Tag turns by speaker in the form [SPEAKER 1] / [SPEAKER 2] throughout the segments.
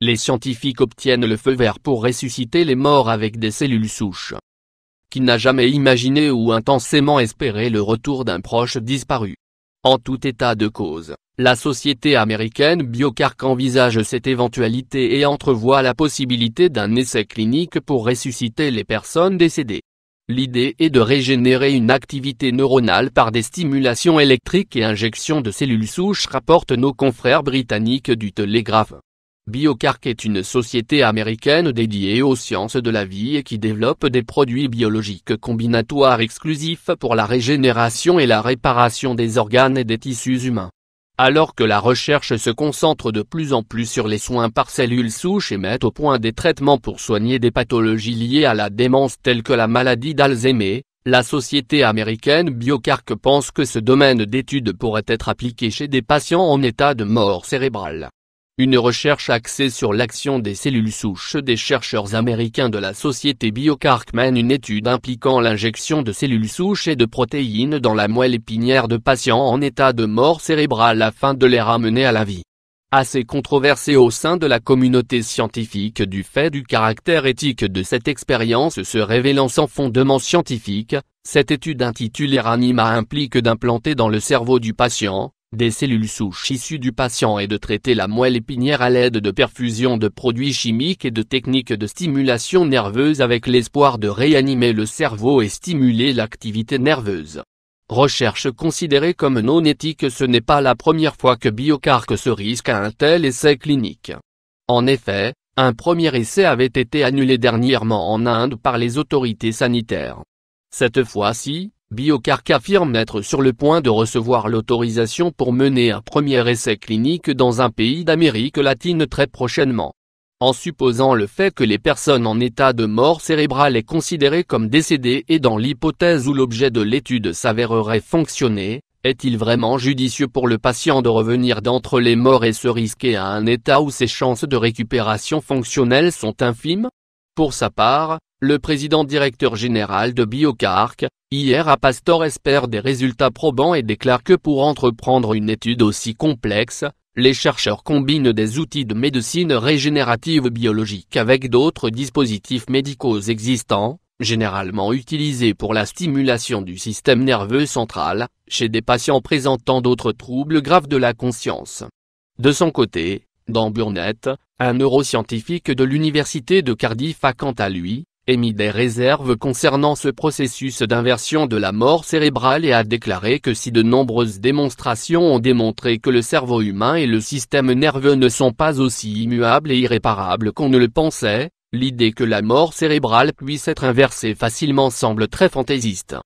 [SPEAKER 1] les scientifiques obtiennent le feu vert pour ressusciter les morts avec des cellules souches. Qui n'a jamais imaginé ou intensément espéré le retour d'un proche disparu En tout état de cause, la société américaine Biocarc envisage cette éventualité et entrevoit la possibilité d'un essai clinique pour ressusciter les personnes décédées. L'idée est de régénérer une activité neuronale par des stimulations électriques et injections de cellules souches rapportent nos confrères britanniques du Télégraphe. BioCarc est une société américaine dédiée aux sciences de la vie et qui développe des produits biologiques combinatoires exclusifs pour la régénération et la réparation des organes et des tissus humains. Alors que la recherche se concentre de plus en plus sur les soins par cellules souches et met au point des traitements pour soigner des pathologies liées à la démence telles que la maladie d'Alzheimer, la société américaine BioCarc pense que ce domaine d'étude pourrait être appliqué chez des patients en état de mort cérébrale. Une recherche axée sur l'action des cellules souches des chercheurs américains de la société BioCarc mène une étude impliquant l'injection de cellules souches et de protéines dans la moelle épinière de patients en état de mort cérébrale afin de les ramener à la vie. Assez controversée au sein de la communauté scientifique du fait du caractère éthique de cette expérience se révélant sans fondement scientifique, cette étude intitulée Ranima implique d'implanter dans le cerveau du patient, des cellules souches issues du patient et de traiter la moelle épinière à l'aide de perfusion de produits chimiques et de techniques de stimulation nerveuse avec l'espoir de réanimer le cerveau et stimuler l'activité nerveuse. Recherche considérée comme non éthique ce n'est pas la première fois que Biocarque se risque à un tel essai clinique. En effet, un premier essai avait été annulé dernièrement en Inde par les autorités sanitaires. Cette fois-ci, Biocarc affirme être sur le point de recevoir l'autorisation pour mener un premier essai clinique dans un pays d'Amérique latine très prochainement. En supposant le fait que les personnes en état de mort cérébrale est considérée comme décédées et dans l'hypothèse où l'objet de l'étude s'avérerait fonctionner, est-il vraiment judicieux pour le patient de revenir d'entre les morts et se risquer à un état où ses chances de récupération fonctionnelle sont infimes Pour sa part, le président directeur général de Biocarc, hier à Pastor espère des résultats probants et déclare que pour entreprendre une étude aussi complexe, les chercheurs combinent des outils de médecine régénérative biologique avec d'autres dispositifs médicaux existants, généralement utilisés pour la stimulation du système nerveux central, chez des patients présentant d'autres troubles graves de la conscience. De son côté, dans Burnett, un neuroscientifique de l'université de Cardiff a quant à lui, émis des réserves concernant ce processus d'inversion de la mort cérébrale et a déclaré que si de nombreuses démonstrations ont démontré que le cerveau humain et le système nerveux ne sont pas aussi immuables et irréparables qu'on ne le pensait, l'idée que la mort cérébrale puisse être inversée facilement semble très fantaisiste.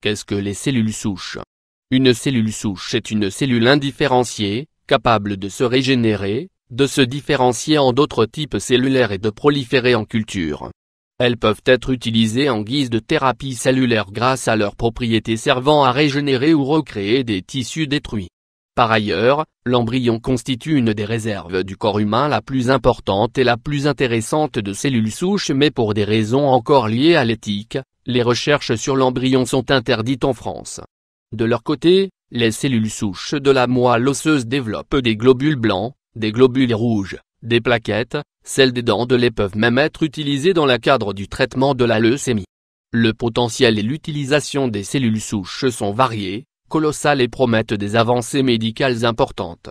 [SPEAKER 1] Qu'est-ce que les cellules souches Une cellule souche est une cellule indifférenciée, capable de se régénérer, de se différencier en d'autres types cellulaires et de proliférer en culture. Elles peuvent être utilisées en guise de thérapie cellulaire grâce à leurs propriétés servant à régénérer ou recréer des tissus détruits. Par ailleurs, l'embryon constitue une des réserves du corps humain la plus importante et la plus intéressante de cellules souches mais pour des raisons encore liées à l'éthique, les recherches sur l'embryon sont interdites en France. De leur côté, les cellules souches de la moelle osseuse développent des globules blancs, des globules rouges, des plaquettes, celles des dents de lait peuvent même être utilisées dans le cadre du traitement de la leucémie. Le potentiel et l'utilisation des cellules souches sont variés, colossales et promettent des avancées médicales importantes.